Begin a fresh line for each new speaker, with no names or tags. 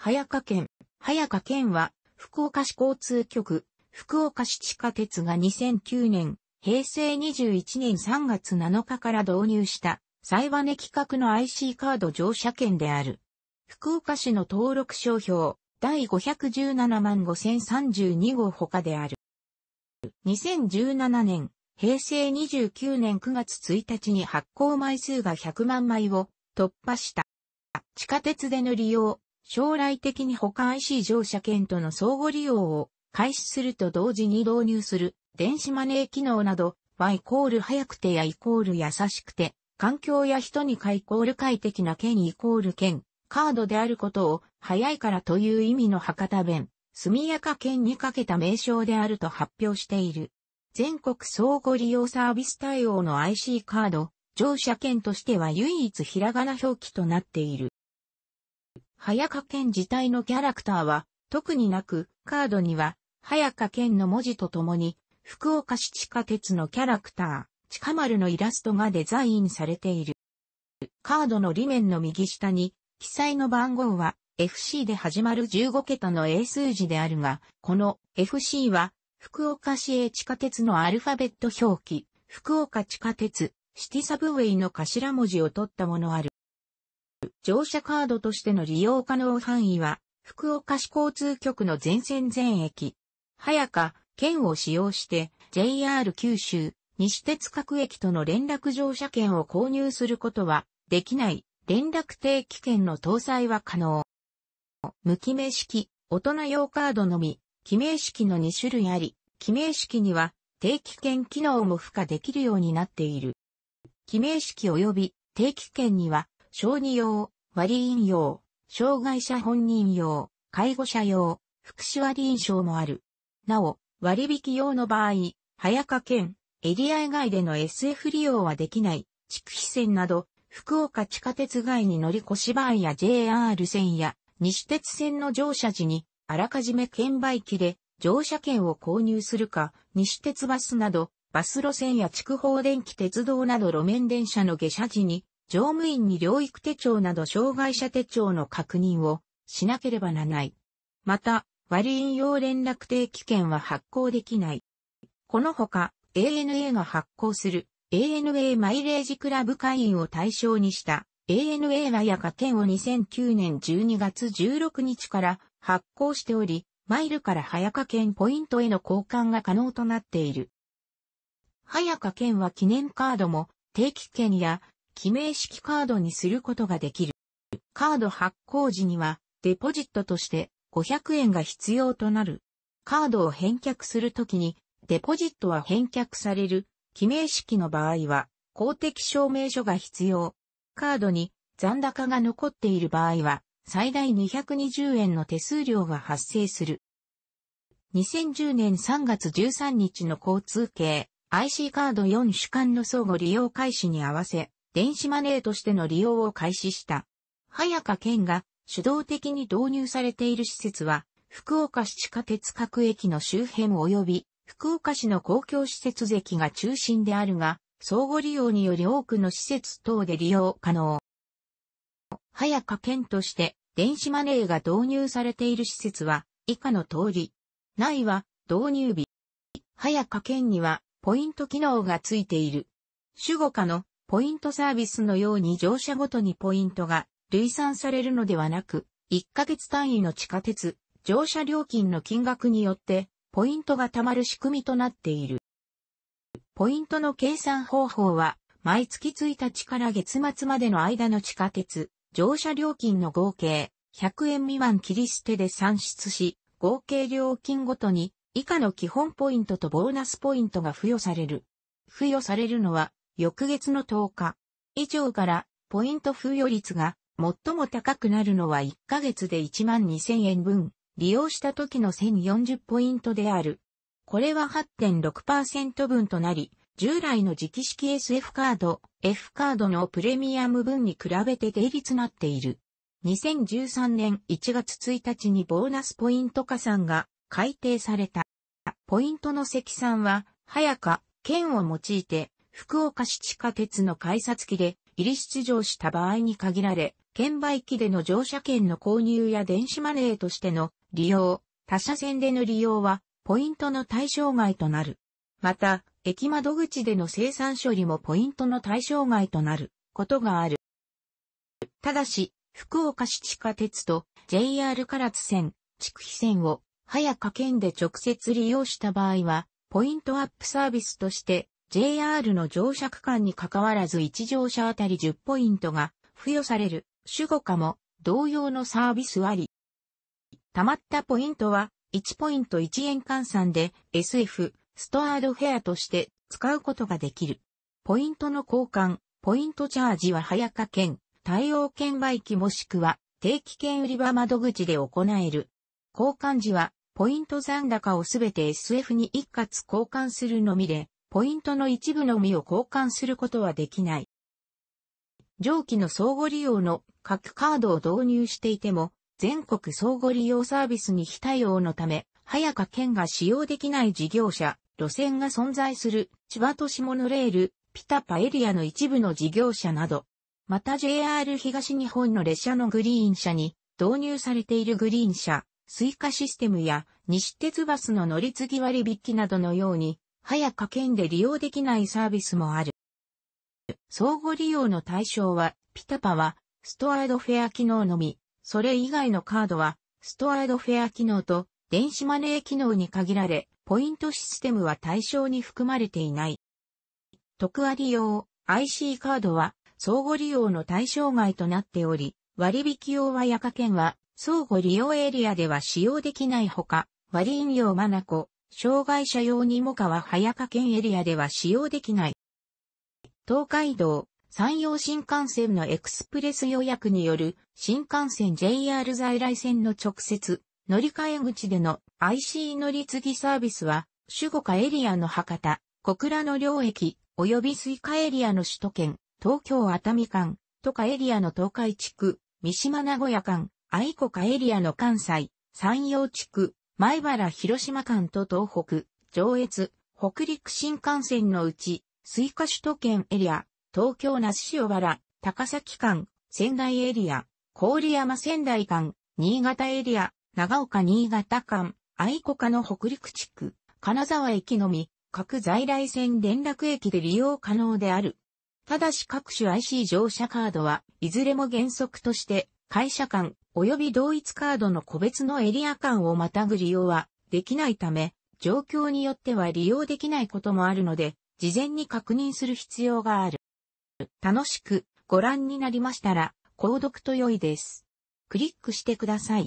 早川県。早川県は、福岡市交通局、福岡市地下鉄が2009年、平成21年3月7日から導入した、サバネ規格の IC カード乗車券である。福岡市の登録商標、第517万5032号他である。2017年、平成29年9月1日に発行枚数が100万枚を突破した。地下鉄での利用、将来的に他 IC 乗車券との相互利用を開始すると同時に導入する電子マネー機能など Y イコール早くてやイコール優しくて環境や人にかイコール快適な券イコール券カードであることを早いからという意味の博多弁速やか券にかけた名称であると発表している。全国相互利用サービス対応の IC カード、乗車券としては唯一ひらがな表記となっている。早川県自体のキャラクターは、特になく、カードには、早川県の文字とともに、福岡市地下鉄のキャラクター、地下丸のイラストがデザインされている。カードの裏面の右下に、記載の番号は、FC で始まる15桁の英数字であるが、この FC は、福岡市営地下鉄のアルファベット表記、福岡地下鉄、シティサブウェイの頭文字を取ったものある。乗車カードとしての利用可能範囲は、福岡市交通局の全線全駅、早か、県を使用して JR 九州、西鉄各駅との連絡乗車券を購入することはできない連絡定期券の搭載は可能。無記名式、大人用カードのみ、記名式の2種類あり、記名式には定期券機能も付加できるようになっている。記名式及び定期券には小児用、割引用、障害者本人用、介護者用、福祉割引証もある。なお、割引用の場合、早川県、エリア以外での SF 利用はできない、区非線など、福岡地下鉄外に乗り越し合や JR 線や西鉄線の乗車時に、あらかじめ券売機で乗車券を購入するか、西鉄バスなど、バス路線や区豊電気鉄道など路面電車の下車時に、乗務員に療育手帳など障害者手帳の確認をしなければならない。また、割引用連絡定期券は発行できない。このほか、ANA が発行する ANA マイレージクラブ会員を対象にした ANA ラヤ券を2009年12月16日から発行しており、マイルから早か券ポイントへの交換が可能となっている。早か券は記念カードも定期券や記名式カードにすることができる。カード発行時には、デポジットとして500円が必要となる。カードを返却するときに、デポジットは返却される。記名式の場合は、公的証明書が必要。カードに残高が残っている場合は、最大220円の手数料が発生する。2010年3月13日の交通系 IC カード4主管の相互利用開始に合わせ、電子マネーとしての利用を開始した。早川県が主導的に導入されている施設は、福岡市地下鉄各駅の周辺及び、福岡市の公共施設席が中心であるが、相互利用により多くの施設等で利用可能。早川県として、電子マネーが導入されている施設は、以下の通り。ないは、導入日。早川県には、ポイント機能がついている。主語下のポイントサービスのように乗車ごとにポイントが類算されるのではなく、1ヶ月単位の地下鉄、乗車料金の金額によって、ポイントが貯まる仕組みとなっている。ポイントの計算方法は、毎月1日から月末までの間の地下鉄、乗車料金の合計、100円未満切り捨てで算出し、合計料金ごとに以下の基本ポイントとボーナスポイントが付与される。付与されるのは翌月の10日以上からポイント付与率が最も高くなるのは1ヶ月で1万2000円分、利用した時の1040ポイントである。これは8.6%分となり、従来の期式 SF カード、F カードのプレミアム分に比べて低率なっている。2013年1月1日にボーナスポイント加算が改定された。ポイントの積算は、早か、券を用いて福岡市地下鉄の改札機で入り出場した場合に限られ、券売機での乗車券の購入や電子マネーとしての利用、他社線での利用はポイントの対象外となる。また、駅窓口での生産処理もポイントの対象外となることがある。ただし、福岡市地下鉄と JR 唐津線、筑肥線を早か県で直接利用した場合は、ポイントアップサービスとして JR の乗車区間に関わらず1乗車あたり10ポイントが付与される、主語化も同様のサービスあり。溜まったポイントは1ポイント1円換算で SF、ストアードフェアとして使うことができる。ポイントの交換、ポイントチャージは早か券、対応券売機もしくは定期券売り場窓口で行える。交換時はポイント残高をすべて SF に一括交換するのみで、ポイントの一部のみを交換することはできない。上記の相互利用の各カードを導入していても、全国相互利用サービスに非対応のため、早か県が使用できない事業者、路線が存在する千葉都市モノレール、ピタパエリアの一部の事業者など、また JR 東日本の列車のグリーン車に導入されているグリーン車、スイカシステムや西鉄バスの乗り継ぎ割引などのように早か券で利用できないサービスもある。相互利用の対象は、ピタパは、ストアードフェア機能のみ、それ以外のカードは、ストアードフェア機能と、電子マネー機能に限られ、ポイントシステムは対象に含まれていない。特割用 IC カードは相互利用の対象外となっており、割引用は夜間券は相互利用エリアでは使用できないほか、割引用マナコ、障害者用にもかは早川県エリアでは使用できない。東海道、山陽新幹線のエクスプレス予約による新幹線 JR 在来線の直接乗り換え口での IC 乗り継ぎサービスは、主語化エリアの博多、小倉の両駅、及びスイカエリアの首都圏、東京熱海間、都下エリアの東海地区、三島名古屋間、愛子下エリアの関西、山陽地区、前原広島間と東北、上越、北陸新幹線のうち、スイカ首都圏エリア、東京那須塩原、高崎間、仙台エリア、郡山仙台間、新潟エリア、長岡新潟間、愛子家の北陸地区、金沢駅のみ、各在来線連絡駅で利用可能である。ただし各種 IC 乗車カードは、いずれも原則として、会社間、及び同一カードの個別のエリア間をまたぐ利用はできないため、状況によっては利用できないこともあるので、事前に確認する必要がある。楽しくご覧になりましたら、購読と良いです。クリックしてください。